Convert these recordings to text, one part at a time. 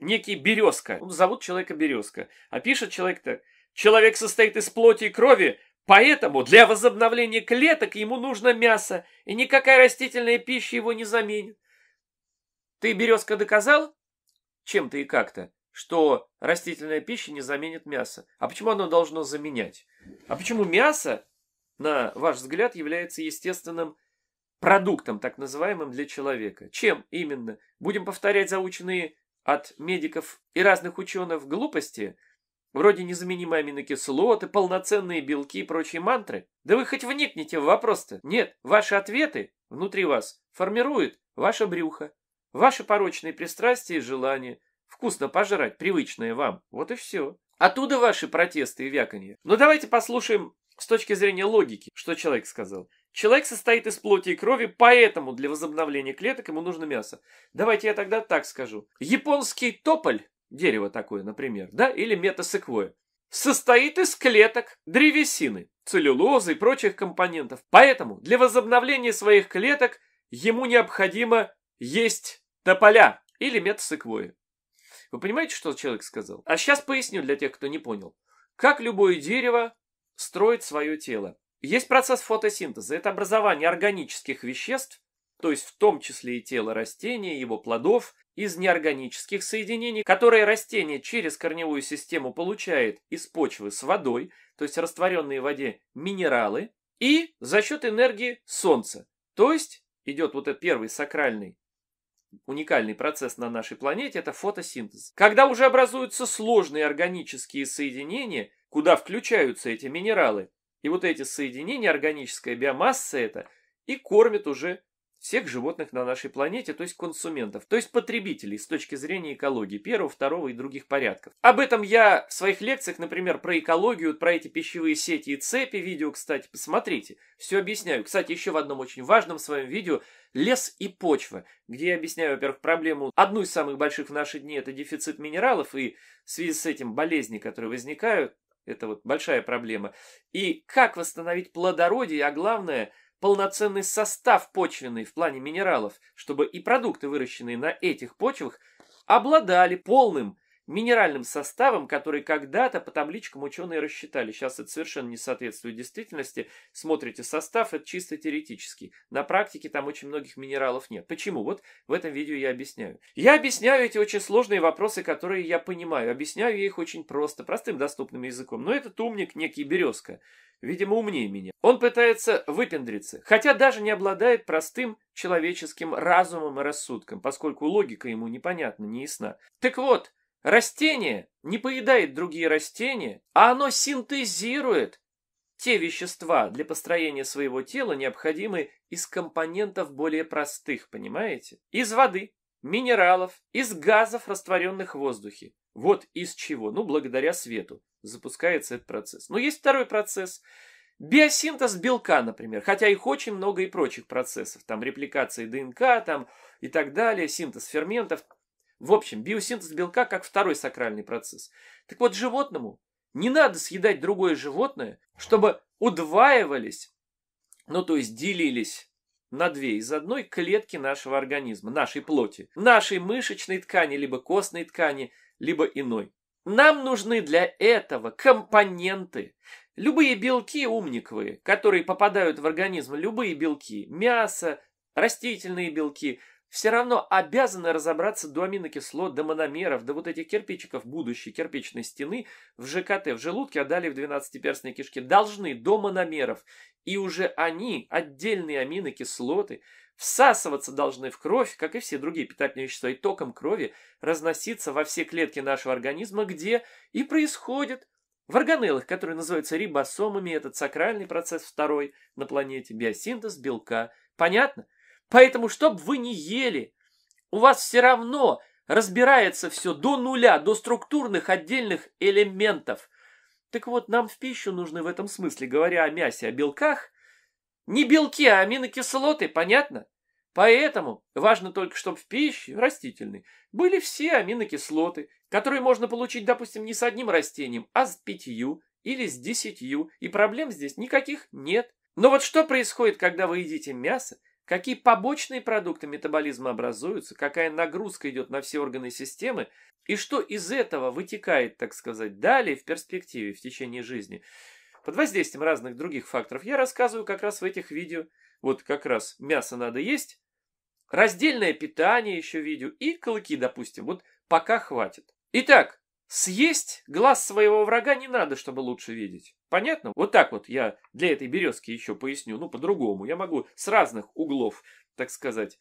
некий Березка. Ну, зовут человека Березка. А пишет человек так. Человек состоит из плоти и крови, поэтому для возобновления клеток ему нужно мясо, и никакая растительная пища его не заменит. Ты, Березка, доказал чем-то и как-то, что растительная пища не заменит мясо? А почему оно должно заменять? А почему мясо, на ваш взгляд, является естественным продуктом, так называемым, для человека? Чем именно? Будем повторять заученные от медиков и разных ученых глупости, вроде незаменимые аминокислоты, полноценные белки и прочие мантры? Да вы хоть вникните в вопрос-то. Нет, ваши ответы внутри вас формирует ваше брюхо, ваши порочные пристрастия и желания, вкусно пожрать, привычное вам. Вот и все. Оттуда ваши протесты и вяканье. Но ну, давайте послушаем с точки зрения логики, что человек сказал. Человек состоит из плоти и крови, поэтому для возобновления клеток ему нужно мясо. Давайте я тогда так скажу. Японский тополь, дерево такое, например, да, или метасеквоя, состоит из клеток, древесины, целлюлозы и прочих компонентов. Поэтому для возобновления своих клеток ему необходимо есть тополя или метасеквоя. Вы понимаете, что человек сказал? А сейчас поясню для тех, кто не понял. Как любое дерево строит свое тело. Есть процесс фотосинтеза. Это образование органических веществ, то есть в том числе и тело растения, его плодов, из неорганических соединений, которые растение через корневую систему получает из почвы с водой, то есть растворенные в воде минералы, и за счет энергии солнца. То есть идет вот этот первый сакральный уникальный процесс на нашей планете – это фотосинтез. Когда уже образуются сложные органические соединения, куда включаются эти минералы, и вот эти соединения, органическая биомасса это, и кормит уже всех животных на нашей планете, то есть консументов, то есть потребителей с точки зрения экологии первого, второго и других порядков. Об этом я в своих лекциях, например, про экологию, про эти пищевые сети и цепи, видео, кстати, посмотрите, все объясняю. Кстати, еще в одном очень важном своем видео «Лес и почва», где я объясняю, во-первых, проблему, одну из самых больших в наши дни, это дефицит минералов и в связи с этим болезни, которые возникают, это вот большая проблема. И как восстановить плодородие, а главное, полноценный состав почвенный в плане минералов, чтобы и продукты, выращенные на этих почвах, обладали полным минеральным составом, который когда-то по табличкам ученые рассчитали. Сейчас это совершенно не соответствует действительности. Смотрите, состав это чисто теоретический. На практике там очень многих минералов нет. Почему? Вот в этом видео я объясняю. Я объясняю эти очень сложные вопросы, которые я понимаю. Объясняю я их очень просто, простым доступным языком. Но этот умник, некий Березка, видимо, умнее меня. Он пытается выпендриться, хотя даже не обладает простым человеческим разумом и рассудком, поскольку логика ему непонятна, не ясна. Так вот, Растение не поедает другие растения, а оно синтезирует те вещества для построения своего тела, необходимые из компонентов более простых, понимаете? Из воды, минералов, из газов, растворенных в воздухе. Вот из чего, ну, благодаря свету запускается этот процесс. Но есть второй процесс. Биосинтез белка, например, хотя их очень много и прочих процессов, там репликация ДНК там, и так далее, синтез ферментов – в общем, биосинтез белка как второй сакральный процесс. Так вот, животному не надо съедать другое животное, чтобы удваивались, ну то есть делились на две из одной клетки нашего организма, нашей плоти, нашей мышечной ткани, либо костной ткани, либо иной. Нам нужны для этого компоненты. Любые белки умниковые, которые попадают в организм, любые белки, мясо, растительные белки, все равно обязаны разобраться до аминокислот, до мономеров, до вот этих кирпичиков будущей кирпичной стены в ЖКТ, в желудке, а далее в 12-перстной кишке. Должны до мономеров. И уже они, отдельные аминокислоты, всасываться должны в кровь, как и все другие питательные вещества, и током крови разноситься во все клетки нашего организма, где и происходит в органеллах, которые называются рибосомами, этот сакральный процесс второй на планете, биосинтез белка. Понятно? Поэтому, чтоб вы не ели, у вас все равно разбирается все до нуля, до структурных отдельных элементов. Так вот, нам в пищу нужны в этом смысле, говоря о мясе, о белках, не белки, а аминокислоты, понятно? Поэтому важно только, чтобы в пище растительной были все аминокислоты, которые можно получить, допустим, не с одним растением, а с пятью или с десятью, и проблем здесь никаких нет. Но вот что происходит, когда вы едите мясо, Какие побочные продукты метаболизма образуются, какая нагрузка идет на все органы системы, и что из этого вытекает, так сказать, далее в перспективе, в течение жизни. Под воздействием разных других факторов я рассказываю как раз в этих видео. Вот как раз мясо надо есть, раздельное питание еще видео и клыки, допустим. Вот пока хватит. Итак, Съесть глаз своего врага не надо, чтобы лучше видеть. Понятно? Вот так вот я для этой березки еще поясню. Ну, по-другому. Я могу с разных углов, так сказать,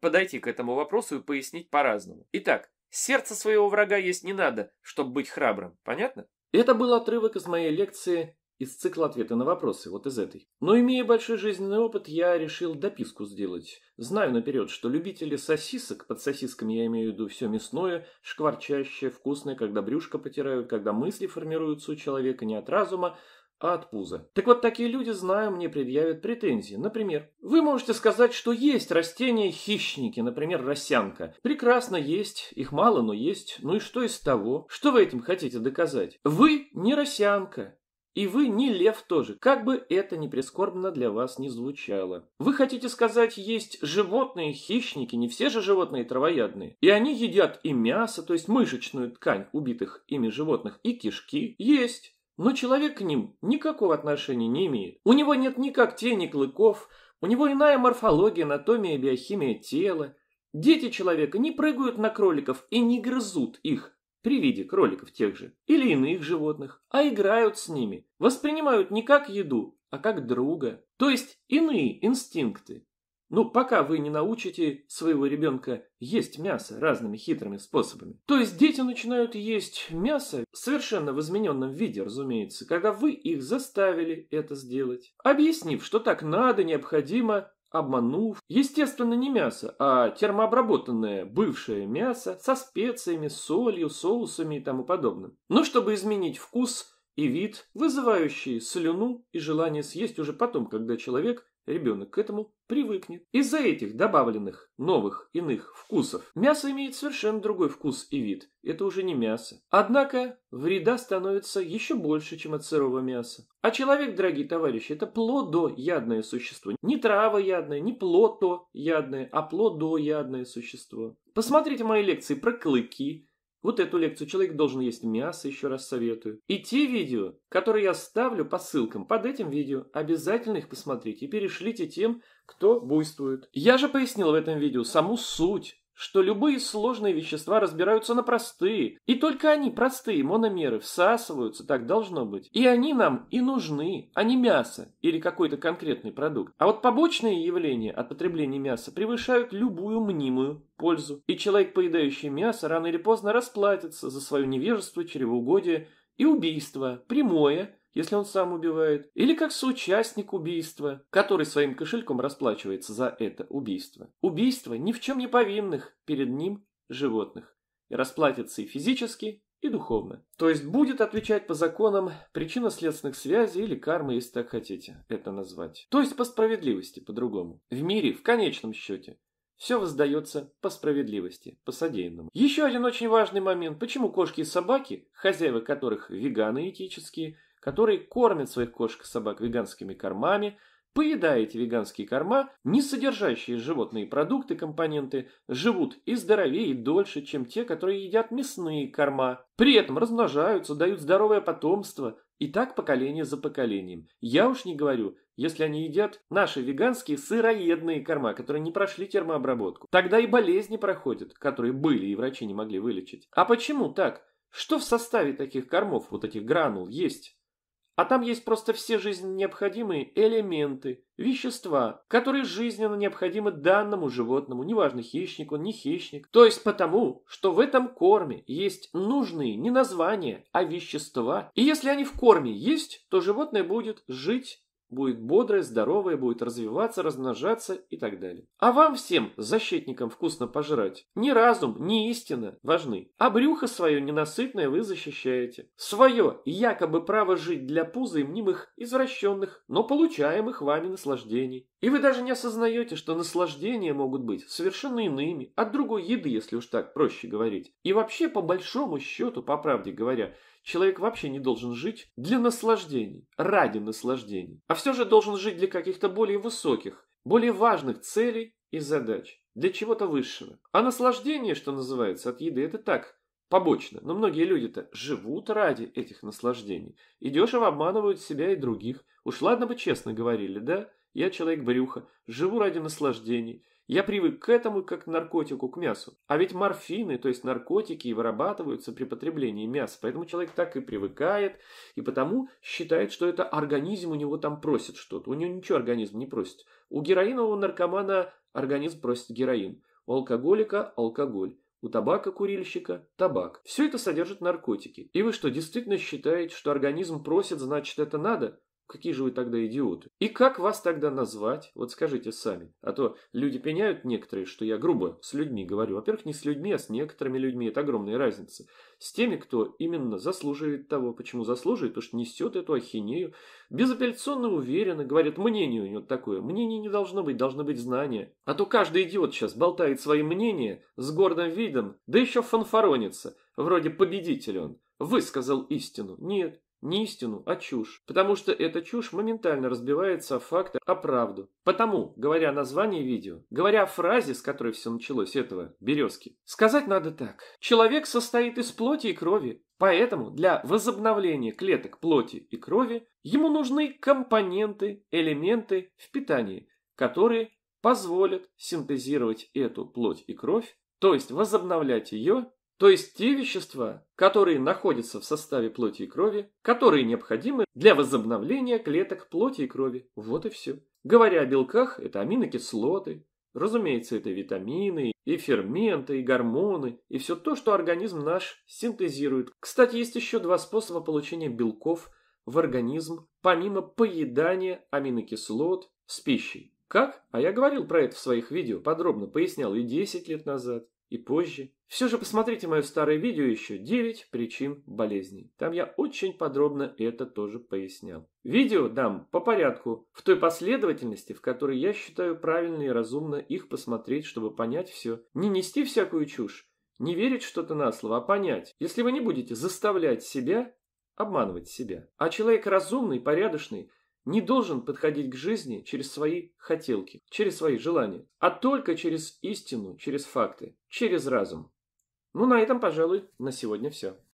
подойти к этому вопросу и пояснить по-разному. Итак, сердце своего врага есть не надо, чтобы быть храбрым. Понятно? Это был отрывок из моей лекции из цикла ответа на вопросы, вот из этой. Но имея большой жизненный опыт, я решил дописку сделать. Знаю наперед, что любители сосисок, под сосисками я имею в виду все мясное, шкварчащее, вкусное, когда брюшко потирают, когда мысли формируются у человека не от разума, а от пуза. Так вот, такие люди, знаю, мне предъявят претензии. Например, вы можете сказать, что есть растения-хищники, например, росянка. Прекрасно есть, их мало, но есть. Ну и что из того? Что вы этим хотите доказать? Вы не росянка. И вы не лев тоже, как бы это ни прискорбно для вас не звучало. Вы хотите сказать, есть животные хищники, не все же животные травоядные. И они едят и мясо, то есть мышечную ткань убитых ими животных, и кишки. Есть. Но человек к ним никакого отношения не имеет. У него нет ни когтей, ни клыков, у него иная морфология, анатомия, биохимия тела. Дети человека не прыгают на кроликов и не грызут их, при виде кроликов тех же или иных животных, а играют с ними, воспринимают не как еду, а как друга, то есть иные инстинкты. Ну, пока вы не научите своего ребенка есть мясо разными хитрыми способами. То есть дети начинают есть мясо совершенно в измененном виде, разумеется, когда вы их заставили это сделать, объяснив, что так надо, необходимо обманув. Естественно, не мясо, а термообработанное бывшее мясо со специями, солью, соусами и тому подобным. Но чтобы изменить вкус и вид, вызывающие слюну и желание съесть уже потом, когда человек Ребенок к этому привыкнет. Из-за этих добавленных новых иных вкусов мясо имеет совершенно другой вкус и вид. Это уже не мясо. Однако вреда становится еще больше, чем от сырого мяса. А человек, дорогие товарищи, это плодоядное существо. Не травоядное, не плотоядное, а плодоядное существо. Посмотрите мои лекции про клыки, вот эту лекцию человек должен есть мясо, еще раз советую. И те видео, которые я ставлю по ссылкам под этим видео, обязательно их посмотрите и перешлите тем, кто буйствует. Я же пояснил в этом видео саму суть что любые сложные вещества разбираются на простые, и только они, простые мономеры, всасываются, так должно быть. И они нам и нужны, а не мясо или какой-то конкретный продукт. А вот побочные явления от потребления мяса превышают любую мнимую пользу. И человек, поедающий мясо, рано или поздно расплатится за свое невежество, чревоугодие и убийство, прямое если он сам убивает, или как соучастник убийства, который своим кошельком расплачивается за это убийство. Убийство ни в чем не повинных перед ним животных. И расплатится и физически, и духовно. То есть будет отвечать по законам причинно-следственных связей или кармы, если так хотите это назвать. То есть по справедливости, по-другому. В мире, в конечном счете, все воздается по справедливости, по содеянному. Еще один очень важный момент. Почему кошки и собаки, хозяева которых веганы этические, который кормит своих кошек и собак веганскими кормами, поедаете веганские корма, не содержащие животные продукты, компоненты, живут и здоровее, и дольше, чем те, которые едят мясные корма. При этом размножаются, дают здоровое потомство, и так поколение за поколением. Я уж не говорю, если они едят наши веганские сыроедные корма, которые не прошли термообработку. Тогда и болезни проходят, которые были и врачи не могли вылечить. А почему так? Что в составе таких кормов, вот этих гранул, есть? А там есть просто все жизненно необходимые элементы, вещества, которые жизненно необходимы данному животному, неважно, хищник он, не хищник. То есть потому, что в этом корме есть нужные не названия, а вещества. И если они в корме есть, то животное будет жить будет бодрое, здоровое, будет развиваться, размножаться и так далее. А вам всем, защитникам, вкусно пожрать. Ни разум, ни истина важны. А брюхо свое ненасытное вы защищаете. Свое, якобы право жить для пуза и мнимых извращенных, но получаемых вами наслаждений. И вы даже не осознаете, что наслаждения могут быть совершенно иными, от другой еды, если уж так проще говорить. И вообще, по большому счету, по правде говоря, человек вообще не должен жить для наслаждений, ради наслаждений, а все же должен жить для каких-то более высоких, более важных целей и задач, для чего-то высшего. А наслаждение, что называется, от еды, это так, побочно. Но многие люди-то живут ради этих наслаждений. И дешево обманывают себя и других. Уж ладно бы честно говорили, да? Я человек брюха, живу ради наслаждений. Я привык к этому, как к наркотику, к мясу. А ведь морфины, то есть наркотики, вырабатываются при потреблении мяса. Поэтому человек так и привыкает, и потому считает, что это организм у него там просит что-то. У него ничего организм не просит. У героинового наркомана организм просит героин. У алкоголика – алкоголь. У табака-курильщика – табак. Все это содержит наркотики. И вы что, действительно считаете, что организм просит, значит это надо? Какие же вы тогда идиоты? И как вас тогда назвать? Вот скажите сами. А то люди пеняют некоторые, что я грубо с людьми говорю. Во-первых, не с людьми, а с некоторыми людьми. Это огромная разница. С теми, кто именно заслуживает того. Почему заслуживает? Потому что несет эту ахинею. Безапелляционно уверенно. говорит мнение у него такое. Мнение не должно быть, должно быть знание. А то каждый идиот сейчас болтает свои мнения с гордым видом, да еще фанфаронится. Вроде победитель он. Высказал истину. Нет, не истину, а чушь, потому что эта чушь моментально разбивается о факты, о правду. Потому, говоря о названии видео, говоря о фразе, с которой все началось, этого, березки, сказать надо так. Человек состоит из плоти и крови, поэтому для возобновления клеток плоти и крови ему нужны компоненты, элементы в питании, которые позволят синтезировать эту плоть и кровь, то есть возобновлять ее то есть те вещества, которые находятся в составе плоти и крови, которые необходимы для возобновления клеток плоти и крови. Вот и все. Говоря о белках, это аминокислоты, разумеется, это витамины, и ферменты, и гормоны, и все то, что организм наш синтезирует. Кстати, есть еще два способа получения белков в организм, помимо поедания аминокислот с пищей. Как? А я говорил про это в своих видео, подробно пояснял и 10 лет назад, и позже. Все же посмотрите мое старое видео еще «9 причин болезней». Там я очень подробно это тоже пояснял. Видео дам по порядку, в той последовательности, в которой я считаю правильно и разумно их посмотреть, чтобы понять все. Не нести всякую чушь, не верить что-то на слово, а понять. Если вы не будете заставлять себя, обманывать себя. А человек разумный, порядочный – не должен подходить к жизни через свои хотелки, через свои желания, а только через истину, через факты, через разум. Ну, на этом, пожалуй, на сегодня все.